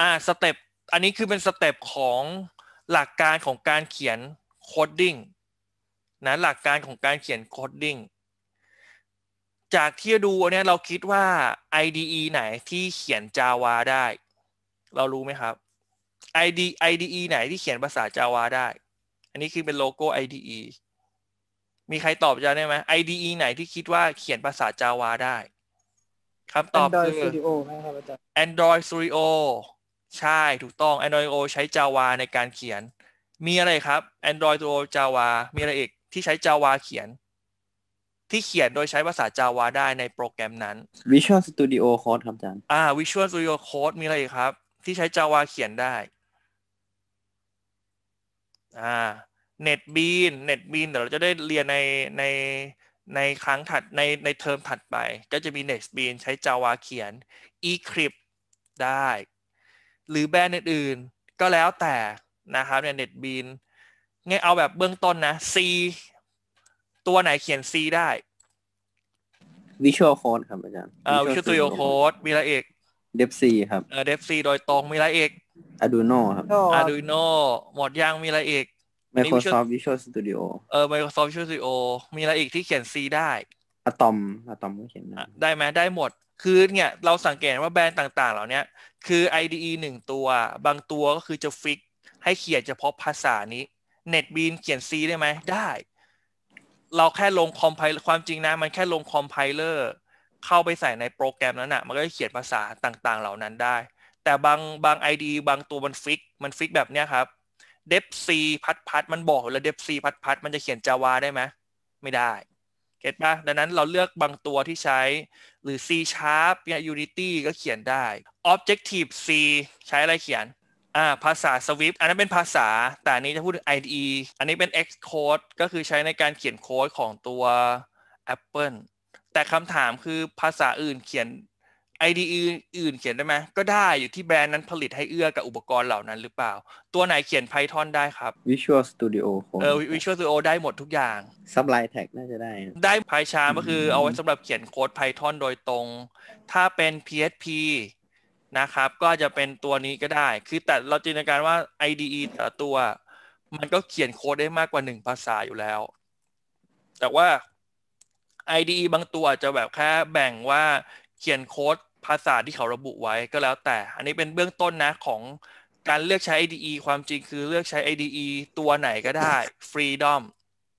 อ่าสเต็ปอันนี้คือเป็นสเต็ปของหลักการของการเขียนโคดดิ้งนะหลักการของการเขียนโคดดิ้งจากที่ดูเนี่ยเราคิดว่า IDE ไหนที่เขียน Java ได้ เรารู้ไหมครับ ID IDE ไหนที่เขียนภาษา Java ได้ อันนี้คือเป็นโลโก้ IDE มีใครตอบจะได้ไหม IDE ไหนที่คิดว่าเขียนภาษา Java ได้คำตอบคือ Android Studio ครรับอาาจย์ Android Studio ใช่ถูกต้อง Android O ใช้ Java ในการเขียน มีอะไรครับ Android O Java มีอะไรอีก ที่ใช้ Java เขียน ที่เขียนโดยใช้ภาษา Java ได้ในโปรแกรมนั้น Visual Studio Code ครับอาจารย์อ่า Visual Studio Code มีอะไรอีกครับ ที่ใช้ Java เขียนได้อ่า NetBean NetBean เดี๋ยวเราจะได้เรียนในในในครั้งถัดในในเทอมถัดไป ก็จะมี NetBean ใช้ Java เขียน Eclipse ได้หรือแบรนด์อื่น ๆ ก็แล้วแต่นะครับเนี่ยเน็ตบีนง่ายเอาแบบเบื้องต้นนะ C ตัวไหนเขียน C ได้วิช a ลโค้ดครับอาจารย์อ่าวิช a ลตูดิโอโค้ดมีอะไรเอกเดฟซีครับ เออเดฟซีโดยตรงมีอะไรเอกอะดูโนครับอะดูโนหมดยังมีอะไรเอก Microsoft Visual Studio เออ Microsoft Visual Studio มีอะไรอีกที่เขียน C ได้อะตอมอะตอมก็เขียนได้ไหมได้หมด คือเนี่ยเราสังเกตว่าแบรนด์ต่างๆ เหล่านี้คือ IDE หนึ่งตัว บางตัวก็คือจะฟิกให้เขียนเฉพาะภาษานี้ NetBeans เขียน C ได้ไหมได้ เราแค่ลงคอมไพล์ความจริงนะ มันแค่ลงคอมไพเลอร์เข้าไปใส่ในโปรแกรมนั้นอนะ่ะมันก็เขียนภาษาต่างๆ เหล่านั้นได้ แต่บางบาง ID บางตัวมันฟิก มันฟิกแบบเนี้ยครับ d e ซ C พัดพัดมันบอกแล้ว d e ซ C พัดพัดมันจะเขียน Java ได้ไหมไม่ได้เห็นปะดังนั้นเราเลือกบางตัวที่ใช้หรือ C sharp เนี่ย Unity ก็เขียนได้ Objective C ใช้อะไรเขียนอ่าภาษา Swift อันนั้นเป็นภาษาแต่นี้จะพูดถึง IDE อันนี้เป็น Xcode ก็คือใช้ในการเขียนโค้ดของตัว Apple แต่คำถามคือภาษาอื่นเขียน IDE อื่นเขียนได้ไหมก็ได้อยู่ที่แบรนด์นั้นผลิตให้เอื้อกับอุปกรณ์เหล่านั้นหรือเปล่า ตัวไหนเขียน Python ได้ครับ Visual Studio เออ Visual Studio ได้หมดทุกอย่าง Sublime Tag น่าจะได้ ได้ PyCharm ก็คือเอาไว้สำหรับเขียนโค้ด Python โดยตรง ถ้าเป็น PHP นะครับ ก็จะเป็นตัวนี้ก็ได้ คือแต่เราจินตนาการว่า IDE แต่ตัว มันก็เขียนโค้ดได้มากกว่าหนึ่งภาษาอยู่แล้ว แต่ว่า IDE บางตัวจะแบบแค่แบ่งว่าขียนโค้ดภาษาที่เขาระบุไว้ก็แล้วแต่ อันนี้เป็นเบื้องต้นนะของการเลือกใช้ IDE ความจริงคือเลือกใช้ IDE ตัวไหนก็ได้ Freedom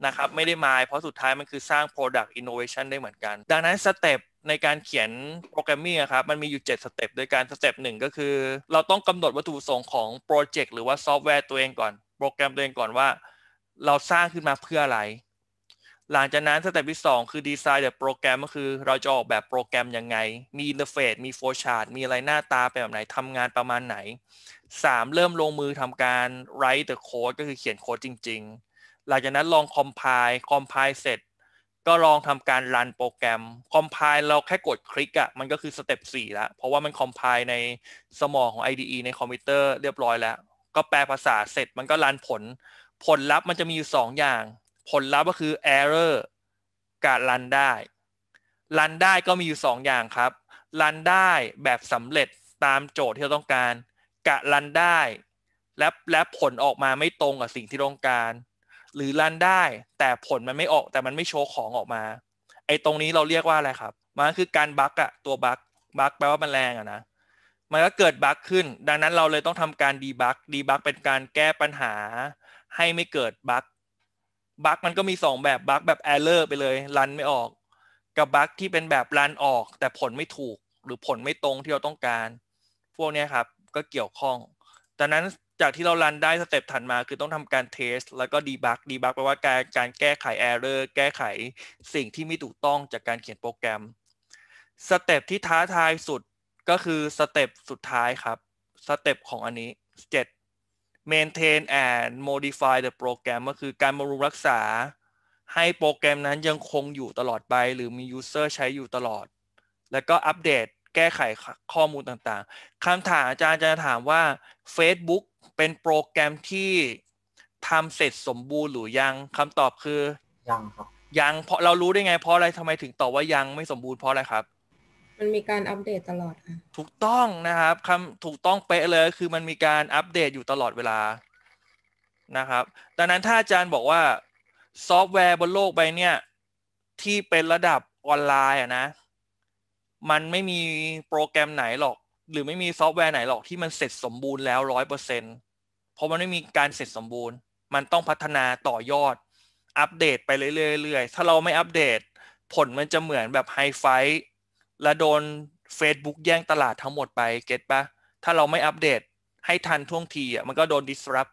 นะครับไม่ได้มายเพราะสุดท้ายมันคือสร้าง Product Innovation ได้เหมือนกัน ดังนั้นสเต็ปในการเขียนโปรแกรมมิ่งครับมันมีอยู่7สเต็ปโดยการสเต็ปหนึ่งก็คือเราต้องกำหนดวัตถุประสงค์ของโปรเจกต์หรือว่าซอฟต์แวร์ตัวเองก่อน โปรแกรมตัวเองก่อนว่า เราสร้างขึ้นมาเพื่ออะไรหลังจากนั้นสเต็ปที่2 คือดีไซน์แบบโปรแกรมก็คือเราจะออกแบบโปรแกรมยังไง มีอินเทอร์เฟซมีโฟ์ชาร์ดมีอะไรหน้าตาเป็นแบบไหนทำงานประมาณไหน 3. เริ่มลงมือทำการไรต์เดอะโค้ดก็คือเขียนโค้ดจริงๆ หลังจากนั้นลองคอมไพล์คอมไพล์เสร็จก็ลองทำการรันโปรแกรมคอมไพล์เราแค่กดคลิกอะ่ะมันก็คือสเต็ป4ละเพราะว่ามันคอมไพล์ในสมองของ IDE ในคอมพิวเตอร์เรียบร้อยแล้ว ก็แปลภาษาเสร็จมันก็รันผล ผลลัพธ์มันจะมีอยู่2อย่างผลลัพธ์ก็คือ error กับรันได้ รันได้ก็มีอยู่ 2 อย่างครับ รันได้แบบสำเร็จตามโจทย์ที่เราต้องการ กะรันได้และและผลออกมาไม่ตรงกับสิ่งที่ต้องการ หรือรันได้แต่ผลมันไม่ออกแต่มันไม่โชว์ของออกมา ไอ้ตรงนี้เราเรียกว่าอะไรครับ มันคือการบั๊กอะตัวบั๊กบั๊กแปลว่ามันแรงอะนะ มันก็เกิดบั๊กขึ้น ดังนั้นเราเลยต้องทำการดีบั๊กดีบั๊กเป็นการแก้ปัญหา ให้ไม่เกิดบั๊กบั๊กมันก็มีสองแบบบั๊กแบบแอร์เลอร์ไปเลยรันไม่ออกกับบั๊กที่เป็นแบบรันออกแต่ผลไม่ถูกหรือผลไม่ตรงที่เราต้องการ พวกนี้ครับ ก็เกี่ยวข้องดังนั้นจากที่เรารันได้สเต็ปถัดมา คือต้องทำการเทส แล้วก็ดีบั๊กดีบั๊กแปลว่าการการแก้ไขแอร์เรอร์แก้ไขสิ่งที่ไม่ถูกต้องจากการเขียนโปรแกรมสเต็ปที่ท้าทายสุดก็คือสเต็ปสุดท้ายครับสเต็ปของอันนี้เจ็ด maintain and modify the program ก็คือการบำรุงรักษา ให้โปรแกรมนั้นยังคงอยู่ตลอดไป หรือมี user ใช้อยู่ตลอด แล้วก็อัปเดตแก้ไขข้อมูลต่างๆคำถามอาจารย์จะถามว่า Facebook เป็นโปรแกรมที่ทำเสร็จสมบูรณ์หรือยังคำตอบคือยังครับยังเพราะเรารู้ได้ไงเพราะอะไรทำไมถึงตอบว่ายังไม่สมบูรณ์เพราะอะไรครับมันมีการอัปเดตตลอดค่ะถูกต้องนะครับคำถูกต้องเป๊ะเลยคือมันมีการอัปเดตอยู่ตลอดเวลานะครับดังนั้นถ้าอาจารย์บอกว่าซอฟต์แวร์บนโลกใบเนี้ยที่เป็นระดับออนไลน์อะนะ มันไม่มีโปรแกรมไหนหรอกหรือไม่มีซอฟต์แวร์ไหนหรอกที่มันเสร็จสมบูรณ์แล้วร้อยเปอร์เซ็นต์เพราะมันไม่มีการเสร็จสมบูรณ์ มันต้องพัฒนาต่อยอด อัปเดต ไปเรื่อยๆถ้าเราไม่อัปเดต ผลมันจะเหมือนแบบไฮไฟและโดน Facebook แย่งตลาดทั้งหมดไป เก็ตปะถ้าเราไม่อัปเดตให้ทันท่วงทีอ่ะ มันก็โดน disrupt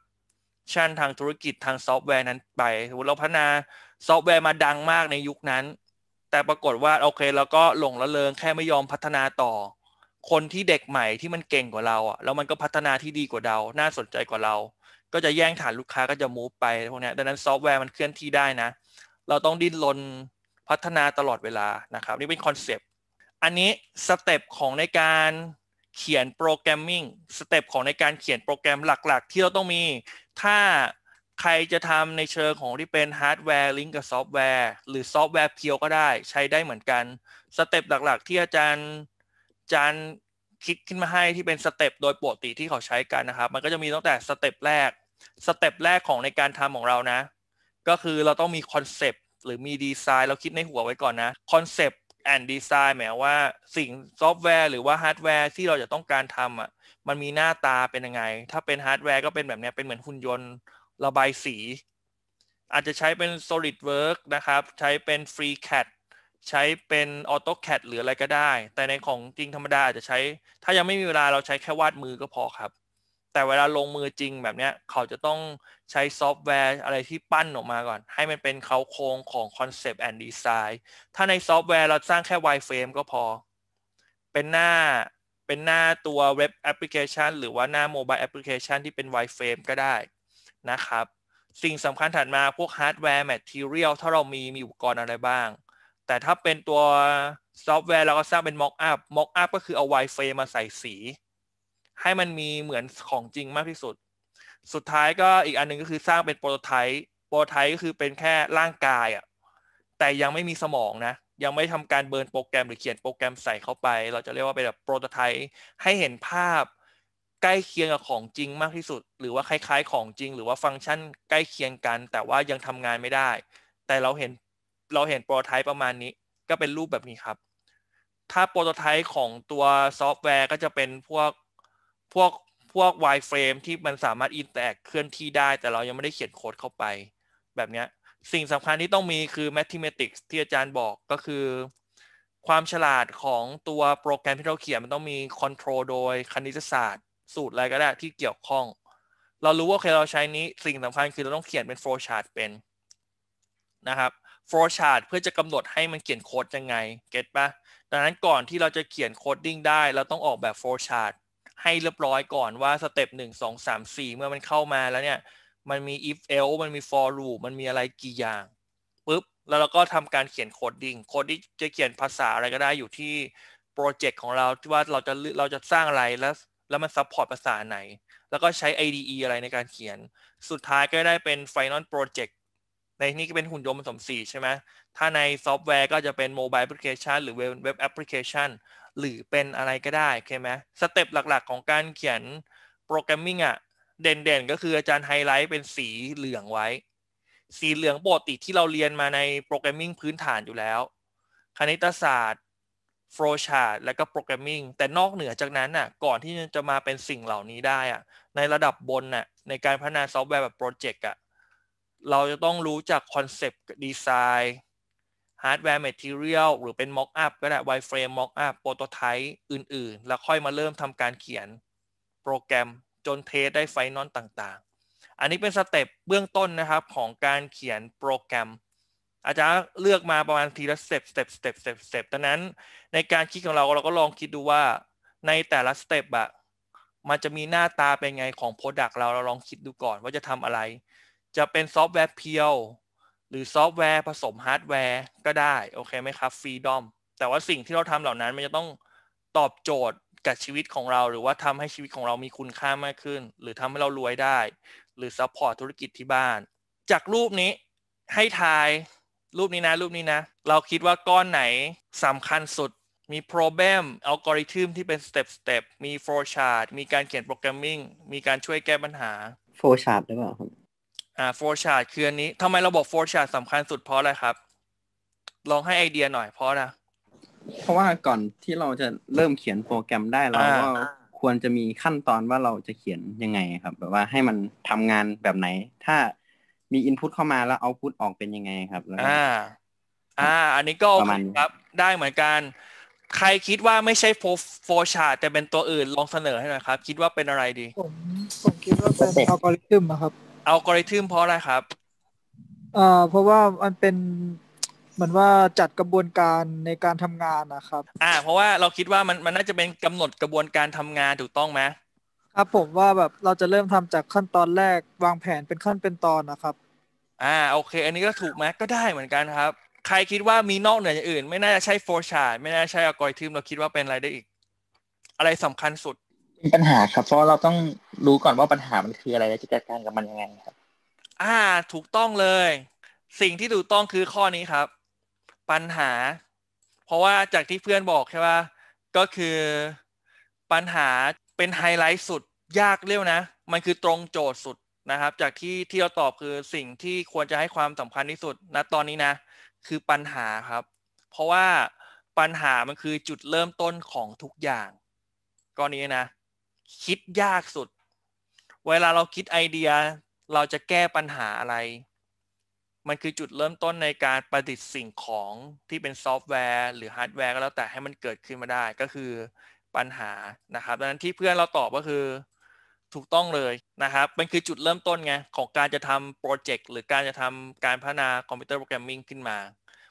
ชั่นทางธุรกิจทางซอฟต์แวร์นั้นไปเราพัฒนาซอฟต์แวร์มาดังมากในยุคนั้น แต่ปรากฏว่า โอเค เราก็หลงละเลงแค่ไม่ยอมพัฒนาต่อ คนที่เด็กใหม่ที่มันเก่งกว่าเราอ่ะ แล้วมันก็พัฒนาที่ดีกว่าเรา น่าสนใจกว่าเรา ก็จะแย่งฐานลูกค้าก็จะมูฟไปพวกนี้ ดังนั้นซอฟต์แวร์มันเคลื่อนที่ได้นะ เราต้องดิ้นรนพัฒนาตลอดเวลานะครับ นี่เป็นคอนเซปอันนี้สเต็ป ของในการเขียนโปรแกรมมิ่งสเต็ป ของในการเขียนโปรแกรมหลักๆที่ เรา ต้องมี ถ้าใครจะทำในเชิงของที่เป็นฮาร์ดแวร์ลิงก์กับซอฟต์แวร์หรือซอฟต์แวร์ เพียว ก็ได้ ใช้ได้เหมือนกันสเต็ป หลักๆที่อาจารย์ อาจารย์คิด ขึ้นมาให้ที่เป็น สเต็ป โดย ปกติที่เขาใช้กันนะครับ มันก็จะมีตั้งแต่สเต็ปแรกสเต็ปแรกของในการทำของเรานะก็คือเราต้องมีคอนเซปต์หรือมีดีไซน์เราคิดในหัวไว้ก่อนนะคอนเซปต์แอนด์ดีไซน์หมายว่าสิ่งซอฟต์แวร์หรือว่าฮาร์ดแวร์ที่เราจะต้องการทำอ่ะมันมีหน้าตาเป็นยังไง ถ้าเป็นฮาร์ดแวร์ก็เป็นแบบนี้เป็นเหมือนหุ่นยนต์ระบายสี อาจจะใช้เป็น SolidWork นะครับ ใช้เป็น FreeCAD ใช้เป็น AutoCAD หรืออะไรก็ได้ แต่ในของจริงธรรมดาอาจจะใช้ ถ้ายังไม่มีเวลาเราใช้แค่วาดมือก็พอครับแต่เวลาลงมือจริงแบบเนี้ย เขาจะต้องใช้ซอฟต์แวร์อะไรที่ปั้นออกมาก่อน ให้มันเป็นเขาโครงของคเซปต์แอนด์ดีไซน์ถ้าในซอฟต์แวร์เราสร้างแค่ wireframe ก็พอ เป็นหน้าเป็นหน้าตัวเว็บแอปพลิเคชันหรือว่าหน้าโมบายแอปพลิเคชันที่เป็น wireframe ก็ได้นะครับ สิ่งสำคัญถัดมาพวกฮาร์ดแวร์แมทเทียลถ้าเรามีมีอุปกรณ์อะไรบ้าง แต่ถ้าเป็นตัวซอฟต์แวร์ เราก็สร้างเป็นอกอัพม็อกอัพก็คือเอาไว r ฟ f r มาใส่สีให้มันมีเหมือนของจริงมากที่สุด สุดท้ายก็อีกอันหนึ่งก็คือสร้างเป็นโปรโตไทป์ โปรโตไทป์ก็คือเป็นแค่ร่างกายอ่ะ แต่ยังไม่มีสมองนะ ยังไม่ทำการเบิร์นโปรแกรมหรือเขียนโปรแกรมใส่เข้าไป เราจะเรียกว่าเป็นแบบโปรโตไทป์ ให้เห็นภาพใกล้เคียงกับของจริงมากที่สุด หรือว่าคล้ายๆ ของจริง หรือว่าฟังก์ชันใกล้เคียงกัน แต่ว่ายังทำงานไม่ได้ แต่เราเห็นเราเห็นโปรโตไทป์ประมาณนี้ ก็เป็นรูปแบบนี้ครับ ถ้าโปรโตไทป์ของตัวซอฟต์แวร์ ก็จะเป็นพวกพวกพวกไวเฟรมที่มันสามารถอินแตกเคลื่อนที่ได้แต่เรายังไม่ได้เขียนโค้ดเข้าไป แบบนี้สิ่งสำคัญที่ต้องมีคือ mathematics ที่อาจารย์บอกก็คือ ความฉลาดของตัวโปรแกรมที่เราเขียนมันต้องมีคอนโทรลโดยคณิตศาสตร์ สูตรอะไรก็ได้ที่เกี่ยวข้อง เรารู้ว่าโอเคเราใช้นี้สิ่งสำคัญคือเราต้องเขียนเป็น flow chart เป็นนะครับโฟลชาร์ดเพื่อจะกำหนดให้มันเขียนโค้ดยังไงเก็ตปะดังนั้นก่อนที่เราจะเขียนโคดดิ้งได้เราต้องออกแบบโฟลชาร์ดให้เรียบร้อยก่อนว่าสเต็ปหนึ่งสองสามสี่เมื่อมันเข้ามาแล้วเนี่ย มันมี if else มันมี for loop มันมีอะไรกี่อย่างปุ๊บแล้วเราก็ทำการเขียนโคดดิ้งโคดดิ้งจะเขียนภาษาอะไรก็ได้อยู่ที่ โปรเจกต์ของเราที่ว่าเราจะเราจะสร้างอะไรแล้ว แล้วมันซัพพอร์ตภาษาไหน แล้วก็ใช้ IDE อะไรในการเขียน สุดท้ายก็ได้เป็น Final Project ในนี้ก็เป็นหุ่นยนต์ผสมสีใช่ไหมถ้าในซอฟต์แวร์ก็จะเป็นโมบายแอปพลิเคชันหรือเว็บแอปพลิเคชันหรือเป็นอะไรก็ได้โอเคไหมสเต็ปหลักๆของการเขียนโปรแกรมมิ่งอ่ะเด่นๆก็คืออาจารย์ไฮไลท์เป็นสีเหลืองไว้สีเหลืองปกติที่เราเรียนมาในโปรแกรมมิ่งพื้นฐานอยู่แล้ว คณิตศาสตร์โฟลชาร์ดและก็โปรแกรมมิ่งแต่นอกเหนือจากนั้นอ่ะก่อนที่จะมาเป็นสิ่งเหล่านี้ได้อ่ะในระดับบนน่ะในการพัฒนาซอฟต์แวร์แบบโปรเจกต์อ่ะเราจะต้องรู้จักคอนเซปต์ดีไซน์ฮาร์ดแวร์แมทเทียลหรือเป็นม็อกอัพก็ได้ไวเฟรมม็อกอัพโปรโตไทป์อื่นๆ แล้วค่อยมาเริ่มทำการเขียนโปรแกรมจนเทสได้ไฟนอลต่างๆ อันนี้เป็นสเต็ปเบื้องต้นนะครับของการเขียนโปรแกรม อาจารย์เลือกมาประมาณทีละสเต็ปสเต็ปสเต็ปสเต็ปสเต็ปดังนั้นในการคิดของเราเราก็ลองคิดดูว่าในแต่ละสเต็ปอะมันจะมีหน้าตาเป็นไงของโปรดักต์เราเราลองคิดดูก่อนว่าจะทำอะไร จะเป็นซอฟต์แวร์เพียวหรือซอฟต์แวร์ผสมฮาร์ดแวร์ก็ได้ โอเคไหมครับฟรีดอมแต่ว่าสิ่งที่เราทำเหล่านั้นมันจะต้องตอบโจทย์กับชีวิตของเรา หรือว่าทำให้ชีวิตของเรามีคุณค่ามากขึ้น หรือทำให้เรารวยได้ หรือซัพพอร์ตธุรกิจที่บ้าน จากรูปนี้ให้ทายรูปนี้นะรูปนี้นะ เราคิดว่าก้อนไหนสำคัญสุด มี problem อัลกอริทึมที่เป็น step step มี flow chart มีการเขียนโปรแกรมมิ่งมีการช่วยแก้ปัญหา flow chart หรือเปล่าครับอ่าโฟร์ชาร์ดคืออันนี้ทำไมระบบโฟร์ชาร์ดสำคัญสุดเพราะอะไรครับ ลองให้ไอเดียหน่อยเพราะนะเพราะว่าก่อนที่เราจะเริ่มเขียนโปรแกรมได้เราก็ควรจะมีขั้นตอนว่าเราจะเขียนยังไงครับ แบบว่าให้มันทำงานแบบไหน ถ้ามีอินพุตเข้ามาแล้วเอาพุตออกเป็นยังไงครับ อ่า อ่า อันนี้ก็ครับได้เหมือนกันใครคิดว่าไม่ใช่โฟโฟชาร์ดแต่เป็นตัวอื่นลองเสนอให้หน่อยครับ คิดว่าเป็นอะไรดีผมผมคิดว่าเป็นอัลกอริทึมครับอัลกอริทึมเพราะอะไรครับ เอ่อเพราะว่ามันเป็นเหมือนว่าจัดกระบวนการในการทำงานนะครับ อ่า เพราะว่าเราคิดว่ามันมันน่าจะเป็นกำหนดกระบวนการทำงานถูกต้องไหมครับผมว่าแบบเราจะเริ่มทำจากขั้นตอนแรกวางแผนเป็นขั้นเป็นตอนนะครับ อ่าโอเค อันนี้ก็ถูกไหมก็ได้เหมือนกันครับ ใครคิดว่ามีนอกเหนืออย่างอื่น ไม่น่าจะใช่โฟร์ชาร์ดไม่น่าใช่อัลกอริทึมเราคิดว่าเป็นอะไรได้อีก อะไรสำคัญสุดเป็นปัญหาครับเพราะเราต้องรู้ก่อนว่าปัญหามันคืออะไรและจะจัดการกับมันยังไงครับ อ่าถูกต้องเลย สิ่งที่ถูกต้องคือข้อนี้ครับ ปัญหา เพราะว่าจากที่เพื่อนบอกใช่ป่ะก็คือ ปัญหาเป็นไฮไลท์สุด ยากเรี่ยวนะ มันคือตรงโจทย์สุดนะครับ จากที่ที่เราตอบคือสิ่งที่ควรจะให้ความสำคัญที่สุดนะตอนนี้นะ คือปัญหาครับ เพราะว่าปัญหามันคือจุดเริ่มต้นของทุกอย่างก้อนนี้นะคิดยากสุด เวลาเราคิดไอเดีย เราจะแก้ปัญหาอะไร มันคือจุดเริ่มต้นในการประดิษฐ์สิ่งของที่เป็นซอฟต์แวร์ หรือฮาร์ดแวร์ก็แล้วแต่ให้มันเกิดขึ้นมาได้ก็คือปัญหานะครับ ดังนั้นที่เพื่อนเราตอบก็คือถูกต้องเลยนะครับมันคือจุดเริ่มต้นไงของการจะทำโปรเจกต์หรือการจะทำการพัฒนาคอมพิวเตอร์โปรแกรมมิ่งขึ้นมา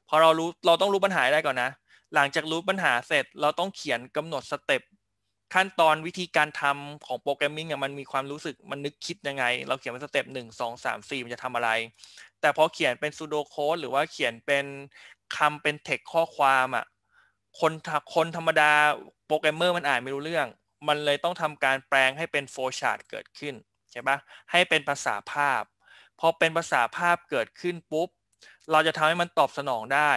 พอเรารู้เราต้องรู้ปัญหาได้ก่อนนะ หลังจากรู้ปัญหาเสร็จเราต้องเขียนกำหนดสเต็ปขั้นตอนวิธีการทำของโปรแกรมมิ่ง่มันมีความรู้สึกมันนึกคิดยังไง เราเขียนเป็นสเต็ปหนึ่งสองสามสี่มันจะทำอะไร แต่พอเขียนเป็นซูโดโค้ดหรือว่าเขียนเป็นคำเป็นเทคข้อความอ่ะคนคนธรรมดาโปรแกรมเมอร์มันอ่านไม่รู้เรื่อง มันเลยต้องทำการแปลงให้เป็นโฟชาร์ดเกิดขึ้น ใช่ปะให้เป็นภาษาภาพพอเป็นภาษาภาพเกิดขึ้นปุ๊บเราจะทำให้มันตอบสนองได้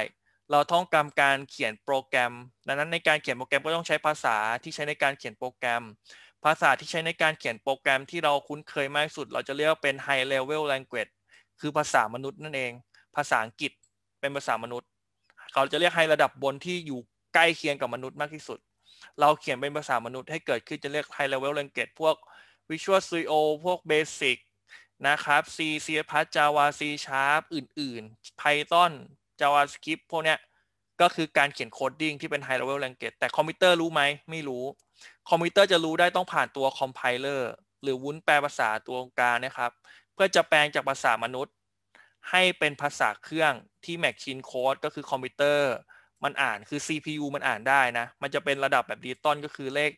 เราท่องจำการเขียนโปรแกรม ดังนั้นในการเขียนโปรแกรมก็ต้องใช้ภาษาที่ใช้ในการเขียนโปรแกรม ภาษาที่ใช้ในการเขียนโปรแกรมที่เราคุ้นเคยมากสุด เราจะเรียกว่าเป็น high level language คือภาษามนุษย์นั่นเอง ภาษาอังกฤษ เป็นภาษามนุษย์เขาจะเรียกให้ระดับบนที่อยู่ใกล้เคียงกับมนุษย์มากที่สุด เราเขียนเป็นภาษามนุษย์ให้เกิดขึ้นจะเรียก high level language พวก Visual Studio พวก Basic นะครับ C C++ Java C Sharp อื่นๆ Python JavaScript พวกเนี้ย ก็คือการเขียนโคดดิ้งที่เป็น High Level Language แต่คอมพิวเตอร์รู้ไหม ไม่รู้ คอมพิวเตอร์จะรู้ได้ต้องผ่านตัวคอมไพเลอร์หรือวุ้นแปลภาษาตัวกลางนะครับ เพื่อจะแปลงจากภาษามนุษย์ให้เป็นภาษาเครื่องที่แมชชีนโค้ดก็คือคอมพิวเตอร์มันอ่านคือ CPU มันอ่านได้นะ มันจะเป็นระดับแบบดิจิตอลก็คือเลข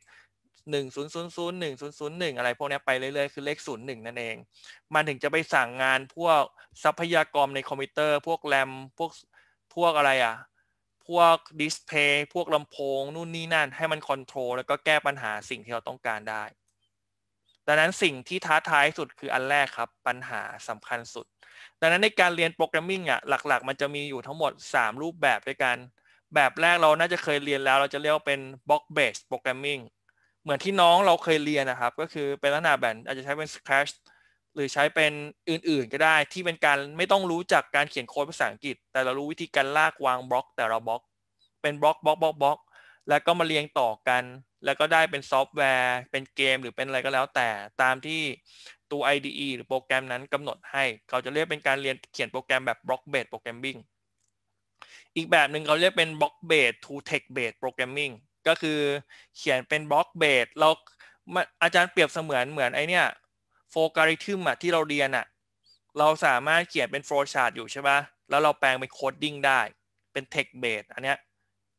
1 0 0 0 1 0 0 1 อะไรพวกนี้ไปเรื่อย ๆ คือเลข 0 1 นั่นเอง มันถึงจะไปสั่งงานพวกทรัพยากรในคอมพิวเตอร์ พวกแรมพวก พวกอะไร อ่ะ พวก ดิสเพย์ พวกลำโพง นู่นนี่ นั่นให้มัน คอนโทรลแล้วก็แก้ปัญหาสิ่งที่เราต้องการได้ ดังนั้นสิ่งที่ท้าทายสุดคืออันแรก ครับ ปัญหาสำคัญสุดดังนั้นในการเรียนโปรแกรมมิ่งอ่ะหลักๆ มันจะมีอยู่ทั้งหมด 3 รูปแบบด้วยกัน แบบแรกเราน่าจะเคยเรียนแล้วเราจะเรียกว่าเป็นบล็อกเบสโปรแกรมมิ่งเหมือนที่น้องเราเคยเรียนนะครับ ก็คือเป็นลักษณะแบบอาจจะใช้เป็น Scratch หรือใช้เป็นอื่น ๆ ก็ได้ที่เป็นการไม่ต้องรู้จักการเขียนโค้ดภาษาอังกฤษ แต่เรารู้วิธีการลากวางบล็อก แต่เราบล็อกเป็นบล็อกบล็อกบล็อกบล็อกแล้วก็มาเรียงต่อกัน แล้วก็ได้เป็นซอฟต์แวร์ เป็นเกม หรือเป็นอะไรก็แล้วแต่ตามที่ตัว IDE หรือโปรแกรมนั้นกำหนดให้ เขาจะเรียกเป็นการเรียนเขียนโปรแกรมแบบบล็อกเบสโปรแกรมมิ่งอีกแบบหนึ่งเขาเรียกเป็นบล็อกเบสทู to text โปรแกรมมิ่งก็คือเขียนเป็นบล็อกเบสเราอาจารย์เปรียบเสมือนเหมือนไอเนี้ยโฟกริทึมอะที่เราเรียนอะเราสามารถเขียนเป็นโฟล์ชาร์ตอยู่ใช่ปะแล้วเราแปลงเป็นโคดดิ้งได้ เป็นเทคเบสอันเนี้ย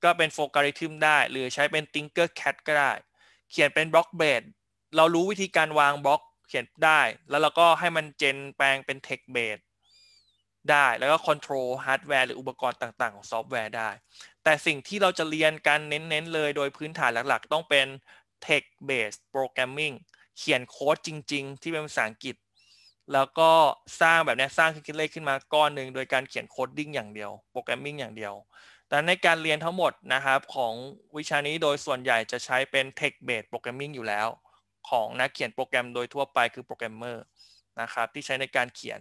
ก็เป็นโฟกริทึมได้ หรือใช้เป็นงเกอร์แค t ก็ได้เขียนเป็นบล็อกเบสเรารู้วิธีการวางบล็อก เขียนได้ แล้วเราก็ให้มันเจนแปลงเป็นเทคเบสได้แล้วก็คอนโทรลฮาร์ดแวร์หรืออุปกรณ์ต่างๆของซอฟต์แวร์ได้ แต่สิ่งที่เราจะเรียนกันเน้น ๆ เลยโดยพื้นฐานหลักๆ ต้องเป็น t e c h based programming เขียนโค้ดจริง ๆ ที่เป็นภาษาอังกฤษแล้วก็สร้างแบบนี้สร้างคิดเลขขึ้นมาก้อนหนึ่งโดยการเขียนโคดดิ้งอย่างเดียวโปรแกรมมิ่งอย่างเดียว แต่ในการเรียนทั้งหมดนะครับของวิชานี้โดยส่วนใหญ่จะใช้เป็น t e คเ based programming อยู่แล้ว ของนักเขียนโปรแกรม โดยทั่วไปคือโปรแกรมเมอร์นะครับที่ใช้ในการเขียน